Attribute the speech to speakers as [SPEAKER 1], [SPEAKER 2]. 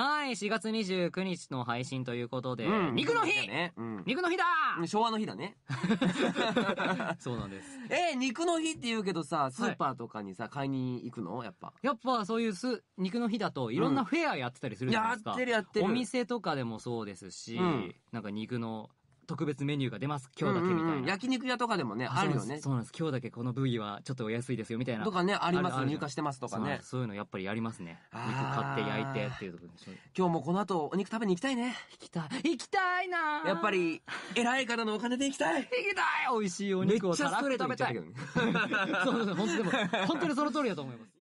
[SPEAKER 1] はい、4月29日の配信ということで、うん肉の日、ねうん肉の日だ昭和の日だね。そうなんです。えー、肉の日って言うけど
[SPEAKER 2] さ、スーパ
[SPEAKER 1] ーとかにさ、買いに行くのやっぱ。やっぱそういうす、肉の日だといろんなフェアやってたりするじゃないですか。やってるやってるお店とかでもそうですし、うんなんか肉の特別メニューが出ます。今日だけみたいな。うんうん、焼肉屋とかでもね、あるよね。そうなんです。今日だけこの部位はちょっとお安いですよみたいな。とかね、あります。入荷してますとかね。そういうのやっぱりやりますね。肉買って焼いてっていうところでしょ。
[SPEAKER 3] 今日もこの後お肉食べに行きたいね。行きたい。行きたいなやっぱり、偉い方のお金で行きたい。行きたい美味しいお肉をたらっと食べたい。
[SPEAKER 1] そうそう、本当でも、本当にそ
[SPEAKER 2] の通りだと思います。